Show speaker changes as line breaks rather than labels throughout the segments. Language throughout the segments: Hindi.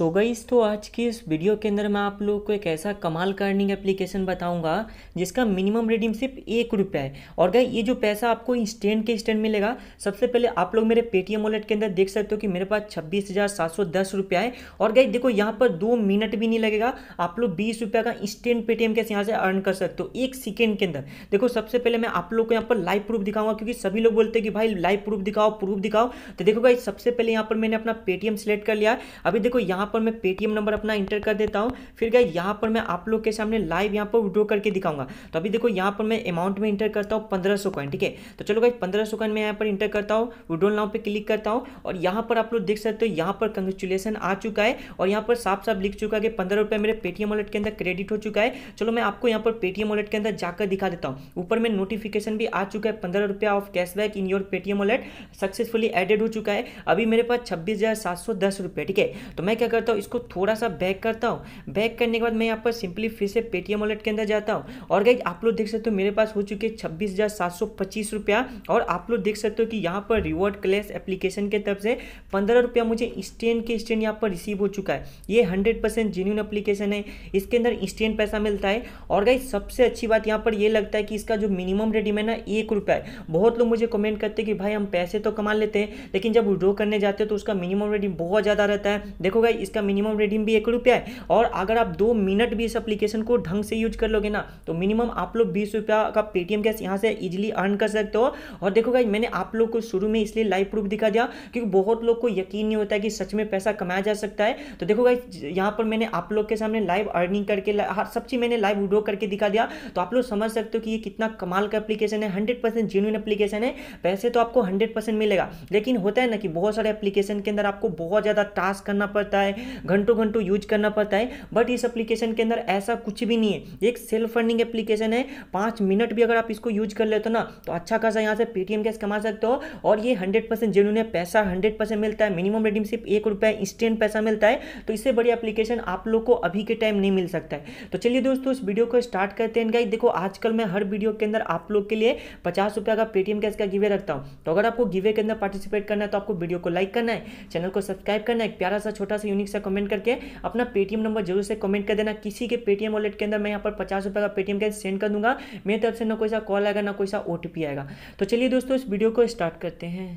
सो so गई तो आज की इस वीडियो के अंदर मैं आप लोग को एक ऐसा कमाल का अर्निंग एप्लीकेशन बताऊंगा जिसका मिनिमम रेडिंग सिर्फ एक रुपया है और गई ये जो पैसा आपको इंस्टेंट के इंस्टेंट मिलेगा सबसे पहले आप लोग मेरे पेटीएम वॉलेट के अंदर देख सकते हो कि मेरे पास छब्बीस हज़ार सात सौ दस रुपया है और गई देखो यहाँ पर दो मिनट भी नहीं लगेगा आप लोग बीस रुपया का इंस्टेंट पेटीएम कैसे यहाँ से अर्न कर सकते हो एक सेकेंड के अंदर देखो सबसे पहले मैं आप लोग को यहाँ पर लाइव प्रूफ दिखाऊंगा क्योंकि सभी लोग बोलते हैं कि भाई लाइव प्रूफ दिखाओ प्रूफ दिखाओ तो देखो गाई सबसे पहले यहाँ पर मैंने अपना पेटीएम सेलेक्ट कर लिया अभी देखो यहाँ पर मैं पेटीएम नंबर अपना इंटर कर देता हूँ फिर गए यहाँ पर मैं आप लोग के सामने लाइव यहाँ पर विड्रो करके दिखाऊंगा तो अभी देखो यहाँ पर मैं अमाउंट में इंटर करता हूँ पंद्रह सौ ठीक है तो चलो गाइज पंद्रह सौ कॉइन मैं यहाँ पर इंटर करता हूँ विड्रोल नाउ पर क्लिक करता हूँ और यहाँ पर आप लोग देख सकते हो यहाँ पर कंग्रेचुलेसन आ चुका है और यहाँ पर साफ साफ लिख चुका है कि पंद्रह रुपये मेरे पेटीएम वॉलेट के अंदर क्रेडिट हो चुका है चलो मैं आपको यहाँ पर पेटीएम वॉलेट के अंदर जाकर दिखा देता हूँ ऊपर में नोटिफिकेशन भी आ चुका है पंद्रह रुपया off cashback in your Paytm wallet successfully added हो चुका है अभी मेरे पास छब्बीस हज़ार सात सौ दस रुपये ठीक है तो मैं क्या कर करता हूँ इसको थोड़ा सा बैक करता हूँ बैक करने के बाद मैं यहाँ पर सिंपली फिर से पेटीएम वॉलेट के अंदर जाता हूँ और गाइज आप लोग देख सकते हो मेरे पास हो चुके छब्बीस रुपया और आप लोग देख सकते हो कि यहाँ पर रिवॉर्ड क्लेस एप्लीकेशन के तरफ से पंद्रह रुपया मुझे इंस्टेंट के इंस्टेंट यहाँ पर रिसीव हो चुका है ये हंड्रेड परसेंट जेन्यून एप्लीकेशन है इसके अंदर इंस्टेंट पैसा मिलता है और गाइज सबसे अच्छी बात यहाँ पर यह लगता है कि इसका जो मिनिमम रेडिम है ना एक रुपया है बहुत लोग मुझे कमेंट करते हैं कि भाई हम पैसे तो कमा लेते हैं लेकिन जब विड्रो करने जाते हैं तो उसका मिनिमम रेडिम बहुत ज़्यादा रहता है देखो गाई इसका मिनिमम रेडियम भी एक रुपया है और अगर आप दो मिनट भी इस एप्लीकेशन को ढंग से यूज कर लोगे ना तो मिनिमम आप लोग बीस रुपया का पेटीएम कैश यहाँ से इजिली अर्न कर सकते हो और देखो भाई मैंने आप लोग को शुरू में इसलिए लाइव प्रूफ दिखा दिया क्योंकि बहुत लोग को यकीन नहीं होता है कि सच में पैसा कमाया जा सकता है तो देखो भाई यहाँ पर मैंने आप लोग के सामने लाइव अर्निंग करके हर हाँ, सब चीज़ मैंने लाइव विड्रो करके दिखा दिया तो आप लोग समझ सकते हो कि ये कितना कमाल का एप्लीकेशन है हंड्रेड परसेंट जेन्यून एप्लीकेशन है पैसे तो आपको हंड्रेड परसेंट मिलेगा लेकिन होता है ना कि बहुत सारे एप्लीकेशन के अंदर आपको बहुत ज़्यादा टास्क करना पड़ता है है घंटों घंटों यूज करना पड़ता है बट इस एप्लीकेशन के अंदर ऐसा कुछ भी नहीं है एक सेल्फ फंडिंग एप्लीकेशन है पाँच मिनट भी अगर आप इसको यूज कर लेते हो ना तो अच्छा खासा यहाँ से पेटीएम कैश कमा सकते हो और ये हंड्रेड परसेंट जेन्यून है पैसा हंड्रेड परसेंट मिलता है मिनिमम रेटिंग सिर्फ एक रुपये इंस्टेंट पैसा मिलता है तो इससे बड़ी एप्लीकेशन आप लोग को अभी के टाइम नहीं मिल सकता है तो चलिए दोस्तों इस वीडियो को स्टार्ट करते हैं गाइज देखो आजकल मैं हर वीडियो के अंदर आप लोग के लिए पचास रुपया का पेटीएम कैश का गिवे रखता हूँ तो अगर आपको गिवे के अंदर पार्टिसिपेट करना है तो आपको वीडियो को लाइक करना है चैनल को सब्सक्राइब करना है एक प्यारा सा छोटा सा यूनिक से कमेंट करके अपना पेटीएम नंबर जरूर से कमेंट कर देना किसी के पेटीएम वॉलेट के अंदर मैं यहाँ पर पचास रुपये का पेटीएम के सेंड कर दूंगा मेरी तरफ से ना कोई सा कॉल आएगा ना कोई सा ओ आएगा तो चलिए दोस्तों इस वीडियो को स्टार्ट करते हैं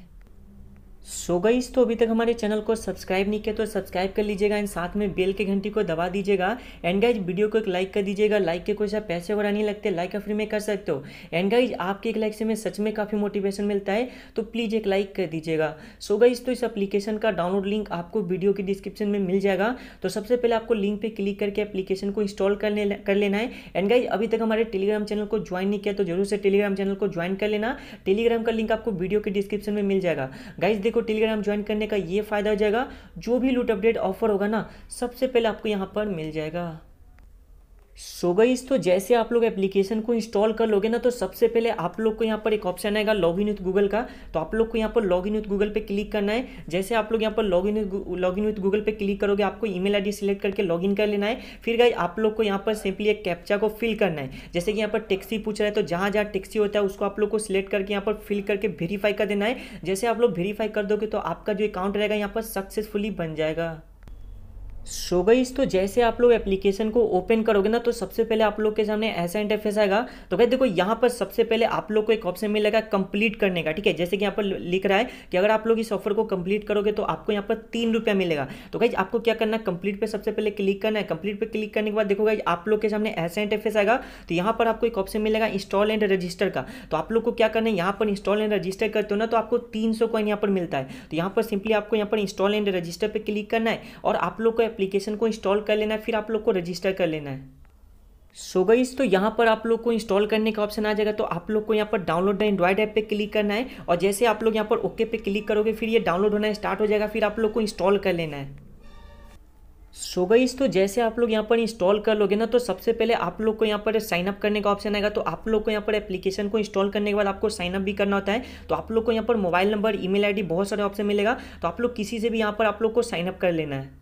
सो गई तो अभी तक हमारे चैनल को सब्सक्राइब नहीं किया तो सब्सक्राइब कर लीजिएगा एंड साथ में बेल के घंटी को दबा दीजिएगा एंड गाइज वीडियो को एक लाइक कर दीजिएगा लाइक के कोई सा पैसे वगैरह नहीं लगते लाइक फ्री में कर सकते हो एंड गाइज आपके एक लाइक से मैं सच में काफ़ी मोटिवेशन मिलता है तो प्लीज़ एक लाइक कर दीजिएगा सो गई तो इस अप्लीकेशन का डाउनलोड लिंक आपको वीडियो की डिस्क्रिप्शन में मिल जाएगा तो सबसे पहले आपको लिंक पर क्लिक करके अप्लीकेशन को इंस्टॉल कर, कर लेना है एंड गाइज अभी तक हमारे टेलीग्राम चैनल को ज्वाइन नहीं किया तो जरूर से टेलीग्राम चैनल को ज्वाइन कर लेना टेलीग्राम का लिंक आपको वीडियो के डिस्क्रिप्शन में मिल जाएगा गाइज को टेलीग्राम ज्वाइन करने का ये फ़ायदा हो जाएगा जो भी लूट अपडेट ऑफर होगा ना सबसे पहले आपको यहाँ पर मिल जाएगा सो so गई तो जैसे आप लोग एप्लीकेशन को इंस्टॉल कर लोगे ना तो सबसे पहले आप लोग को यहाँ पर एक ऑप्शन आएगा लॉग इन विथ गूगल का तो आप लोग को यहाँ पर लॉग इन विथ गूगल पे क्लिक करना है जैसे आप लोग यहाँ पर log in log in with Google पे क्लिक करोगे आपको ईमेल आईडी सिलेक्ट करके लॉग इन कर लेना है फिर गाई आप लोग को यहाँ पर सिंपली एक कैप्चा को फिल करना है जैसे कि यहाँ पर टैक्सी पूछ रहा है तो जहाँ जहाँ टैक्सी होता है उसको आप लोग को सिलेक्ट करके यहाँ पर फिल करके वेरीफाई कर देना है जैसे आप लोग वेरीफाई कर दोगे तो आपका जो अकाउंट रहेगा यहाँ पर सक्सेसफुली बन जाएगा सो so गई तो जैसे आप लोग एप्लीकेशन को ओपन करोगे ना तो सबसे पहले आप लोग के सामने ऐसा इंटरफेस आएगा तो गए देखो यहाँ पर सबसे पहले आप लोग को एक ऑप्शन मिलेगा कंप्लीट करने का ठीक है जैसे कि यहाँ पर लिख रहा है कि अगर आप लोग इस ऑफर को कंप्लीट करोगे तो आपको यहाँ पर तीन रुपया मिलेगा तो भाई आपको क्या करना है कंप्लीट पर सबसे पहले क्लिक करना है कंप्लीट पर क्लिक करने के बाद देखो आप लोग के सामने ऐसा इंटरफेस आएगा तो यहाँ पर आपको एक ऑप्शन मिलेगा इंस्टॉल एंड रजिस्टर का तो आप लोग को क्या करना है यहाँ पर इंस्टॉल एंड रजिस्टर करते हो ना तो आपको तीन सौ यहाँ पर मिलता है तो यहाँ पर सिंपली आपको यहाँ पर इंस्टॉल एंड रजिस्टर पर क्लिक करना है और आप लोग को एप्लीकेशन को इंस्टॉल कर लेना है फिर आप लोग को रजिस्टर कर लेना है सो so गईस तो यहाँ पर आप लोग को इंस्टॉल करने का ऑप्शन आ जाएगा तो आप लोग को यहाँ पर डाउनलोड एंड्रॉइड ऐप पे क्लिक करना है और जैसे आप लोग यहाँ पर ओके पे क्लिक करोगे फिर ये डाउनलोड होना स्टार्ट हो जाएगा फिर आप लोग को इंस्टॉल कर लेना है सो so गईस तो जैसे आप लोग यहाँ पर इंस्टॉल कर लोगे ना तो सबसे पहले आप लोग को यहाँ पर साइन अप करने का ऑप्शन आएगा तो आप लोग को यहाँ पर एप्लीकेशन को इंस्टॉल करने के बाद आपको साइनअप भी करना होता है तो आप लोग को यहाँ पर मोबाइल नंबर ई मेल बहुत सारे ऑप्शन मिलेगा तो आप लोग किसी से भी यहाँ पर आप लोग को साइनअप कर लेना है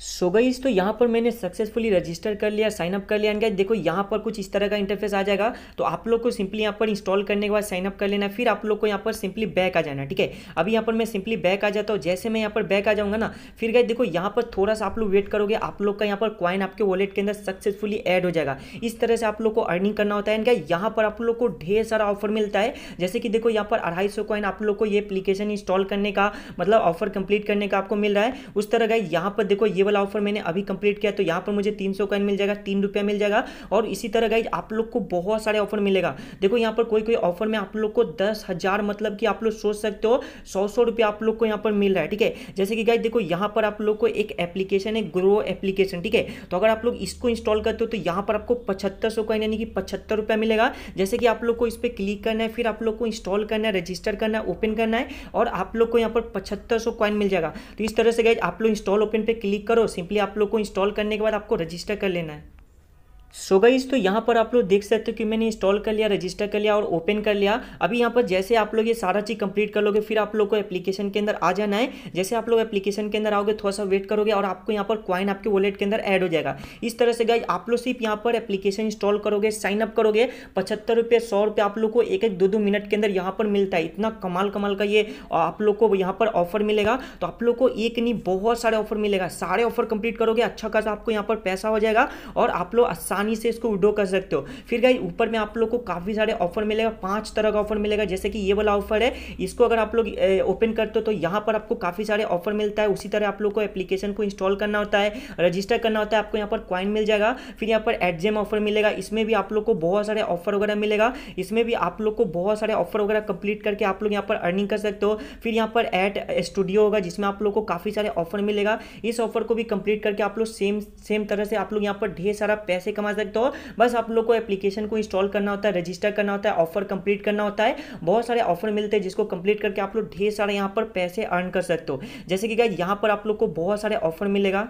सो so गई तो यहाँ पर मैंने सक्सेसफुली रजिस्टर कर लिया साइनअप कर लिया एंड गाइज देखो यहाँ पर कुछ इस तरह का इंटरफेस आ जाएगा तो आप लोग को सिंपली यहाँ पर इंस्टॉल करने के बाद साइनअप कर लेना फिर आप लोग को यहाँ पर सिंपली बैक आ जाना ठीक है अभी यहाँ पर मैं सिंपली बैक आ जाता हूँ जैसे मैं यहाँ पर बैक आ जाऊँगा ना फिर गाइज देखो यहाँ पर थोड़ा सा आप लोग वेट करोगे आप लोग का यहाँ पर क्वाइन आपके वॉलेट के अंदर सक्सेसफुली एड हो जाएगा इस तरह से आप लोग को अर्निंग करना होता है एंड गाइज यहाँ पर आप लोग को ढेर सारा ऑफर मिलता है जैसे कि देखो यहाँ पर अढ़ाई सौ आप लोग को ये अप्लीकेशन इंस्टॉल करने का मतलब ऑफर कंप्लीट करने का आपको मिल रहा है उस तरह गाइज यहाँ पर देखो ये लेवल ऑफर मैंने अभी कंप्लीट किया तो यहाँ पर मुझे तीन सौ मिल जाएगा तीन रुपया मिल जाएगा और इसी तरह गाइज आप लोग को बहुत सारे ऑफर मिलेगा देखो यहाँ पर कोई कोई ऑफर में आप लोग को दस हज़ार मतलब कि आप लोग सोच सकते हो सौ सौ रुपया आप लोग को यहाँ पर मिल रहा है ठीक है जैसे कि गाइज देखो यहाँ पर आप लोग को एक एप्लीकेशन है ग्रो एप्लीकेशन ठीक है तो अगर आप लोग इसको इंस्टॉल करते हो तो यहाँ पर आपको पचहत्तर सौ यानी कि पचहत्तर रुपया मिलेगा जैसे कि आप लोग को इस पर क्लिक करना है फिर आप लोग को इंस्टॉल करना है रजिस्टर करना है ओपन करना है और आप लोग को यहाँ पर पचहत्तर सौ मिल जाएगा तो इस तरह से गाइज आप लोग इंस्टॉल ओपन पर क्लिक करो करो सिंपली आप लोग को इंस्टॉल करने के बाद आपको रजिस्टर कर लेना है सो so गईज तो यहाँ पर आप लोग देख सकते हो कि मैंने इंस्टॉल कर लिया रजिस्टर कर लिया और ओपन कर लिया अभी यहाँ पर जैसे आप लोग ये सारा चीज़ कंप्लीट कर लोगे फिर आप लोग को एप्लीकेशन के अंदर आ जाना है जैसे आप लोग एप्लीकेशन के अंदर आओगे थोड़ा सा वेट करोगे और आपको यहाँ पर क्वाइन आपके वॉलेट के अंदर ऐड हो जाएगा इस तरह से गई आप लोग सिर्फ यहाँ पर एप्लीकेशन इंस्टॉल करोगे साइन अप करोगे पचहत्तर रुपये सौ रुपये आप लोग को एक एक दो दो मिनट के अंदर यहाँ पर मिलता है इतना कमाल कमाल का ये आप लोग को यहाँ पर ऑफर मिलेगा तो आप लोग को एक नहीं बहुत सारे ऑफर मिलेगा सारे ऑफर कंप्लीट करोगे अच्छा खासा आपको यहाँ पर पैसा हो जाएगा और आप लोग आसानी से इसको विड्रो कर सकते हो फिर गाई ऊपर में आप लोग को काफ़ी सारे ऑफर मिलेगा पांच तरह का ऑफर मिलेगा जैसे कि ये वाला ऑफर है इसको अगर आप लोग ओपन करते हो तो यहाँ पर आपको काफ़ी सारे ऑफर मिलता है उसी तरह आप लोग को एप्लीकेशन को इंस्टॉल करना होता है रजिस्टर करना होता है आपको यहाँ पर क्वाइन मिल जाएगा फिर यहाँ पर एडजेम ऑफर मिलेगा इसमें भी आप लोग को बहुत सारे ऑफर वगैरह मिलेगा इसमें भी आप लोग को बहुत सारे ऑफर वगैरह कंप्लीट करके आप लोग यहाँ पर अर्निंग कर सकते हो फिर यहाँ पर एट स्टूडियो होगा जिसमें आप लोग को काफ़ी सारे ऑफर मिलेगा इस ऑफर को भी कंप्लीट करके आप लोग सेम सेम तरह से आप लोग यहाँ पर ढेर सारा पैसे कमा कमा सकते हो बस आप लोग को एप्लीकेशन को इंस्टॉल करना होता है रजिस्टर करना होता है ऑफर कंप्लीट करना होता है बहुत सारे ऑफर मिलते हैं जिसको कंप्लीट करके आप लोग ढेर सारे यहाँ पर पैसे अर्न कर सकते हो जैसे कि क्या यहाँ पर आप लोग को बहुत सारे ऑफर मिलेगा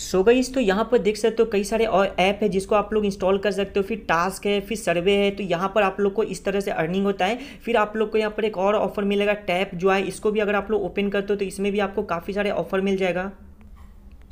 सो so गई तो यहाँ पर देख सकते हो कई सारे और ऐप है जिसको आप लोग इंस्टॉल कर सकते हो फिर टास्क है फिर सर्वे है तो यहाँ पर आप लोग को इस तरह से अर्निंग होता है फिर आप लोग को यहाँ पर एक और ऑफर मिलेगा टैप जो है इसको भी अगर आप लोग ओपन करते हो तो इसमें भी आपको काफ़ी सारे ऑफर मिल जाएगा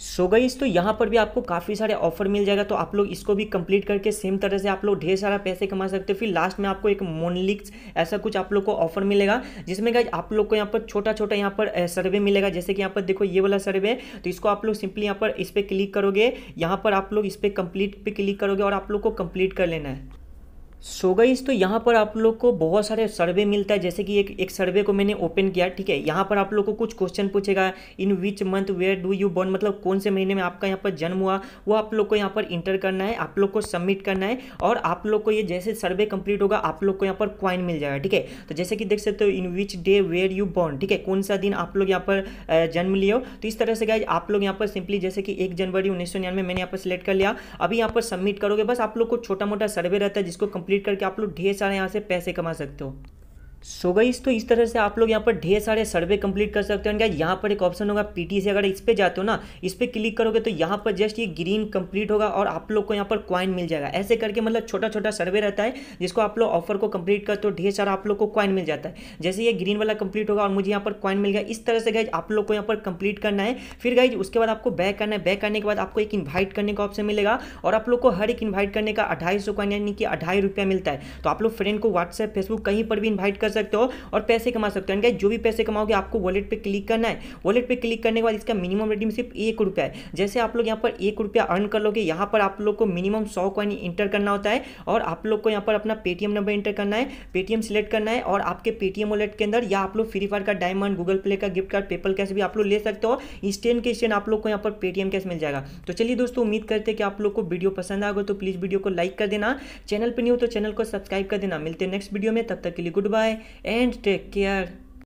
सो so गई तो यहाँ पर भी आपको काफ़ी सारे ऑफर मिल जाएगा तो आप लोग इसको भी कंप्लीट करके सेम तरह से आप लोग ढेर सारा पैसे कमा सकते हो फिर लास्ट में आपको एक मोनलिक्स ऐसा कुछ आप लोग को ऑफर मिलेगा जिसमें गाइज आप लोग को यहाँ पर छोटा छोटा यहाँ पर सर्वे मिलेगा जैसे कि यहाँ पर देखो ये वाला सर्वे तो इसको आप लोग सिंपली यहाँ पर इस पर क्लिक करोगे यहाँ पर आप लोग इस पर कंप्लीट पर क्लिक करोगे और आप लोग को कंप्लीट कर लेना है सो so तो यहाँ पर आप लोग को बहुत सारे सर्वे मिलता है जैसे कि एक एक सर्वे को मैंने ओपन किया ठीक है यहाँ पर आप लोग को कुछ क्वेश्चन पूछेगा in which month were do you born मतलब कौन से महीने में आपका यहाँ पर जन्म हुआ वो आप लोग को यहाँ पर इंटर करना है आप लोग को सबमिट करना है और आप लोग को ये जैसे सर्वे कंप्लीट होगा आप लोग को यहाँ पर क्वाइन मिल जाएगा ठीक है तो जैसे कि देख सकते हो in which day were you born ठीक है कौन सा दिन आप लोग यहाँ पर जन्म लिए तो इस तरह से गए आप लोग यहाँ पर सिंपली जैसे कि एक जनवरी उन्नीस मैंने यहाँ पर सिलेक्ट कर लिया अभी यहाँ पर सबमिट करोगे बस आप लोग को छोटा मोटा सर्वे रहता है जिसको कंप्लीट करके आप लोग ढेर सारे यहाँ से पैसे कमा सकते हो सो गईस तो इस तरह से आप लोग यहाँ पर ढेर सारे सर्वे कंप्लीट कर सकते हो क्या यहाँ पर एक ऑप्शन होगा पीटी से अगर इस पर जाते हो ना इस पर क्लिक करोगे तो यहाँ पर जस्ट ये ग्रीन कंप्लीट होगा और आप लोग को यहाँ पर क्वाइन मिल जाएगा ऐसे करके मतलब छोटा छोटा सर्वे रहता है जिसको आप लोग ऑफर को कंप्लीट करते हो ढेर सारा आप लोग को क्वाइन मिल जाता है जैसे ये ग्रीन वाला कंप्लीट होगा और मुझे यहाँ पर क्वाइन मिल गया इस तरह से गाइज आप लोग को यहाँ पर कंप्लीट करना है फिर गाइज उसके बाद आपको बैक करना है बैक करने के बाद आपको एक इन्वाइट करने का ऑप्शन मिलेगा और आप लोग को हर एक इन्वाइट करने का अढ़ाई सौ यानी कि अढ़ाई रुपया मिलता है तो आप लोग फ्रेंड को व्हाट्सएप फेसबुक कहीं पर भी इन्वाइट कर कर सकते हो और पैसे कमा सकते हो जो भी पैसे कमाओगे आपको वॉलेट पर क्लिक करना है वॉलेट पर क्लिक करने के बाद इसका मिनिमम रेडिंग सिर्फ एक रुपया है जैसे आप लोग यहाँ पर एक रुपया अर्न कर लोगे यहाँ पर आप लोग को मिनिमम सौ कॉइन इंटर करना होता है और आप लोग को यहाँ पर अपना पेटीएम नंबर इंटर करना है पेटीएम सिलेक्ट करना है और आपके पेटीएम वॉलेट के अंदर या आप लोग फ्री फायर का डायमंड गूगल प्ले का गिफ्ट कार्ड पेपल कैश भी आप लोग ले सकते हो इंस्टेंट के स्टेन आप लोग को यहाँ पर पेटीएम कैश मिल जाएगा तो चलिए दोस्तों उम्मीद करते हैं कि आप लोग को वीडियो पसंद आएगा तो प्लीज़ वीडियो को लाइक कर देना चैनल पर नहीं हो तो चैनल को सब्सक्राइब कर देना मिलते हैं नेक्स्ट वीडियो में तब तक के लिए good bye and take care.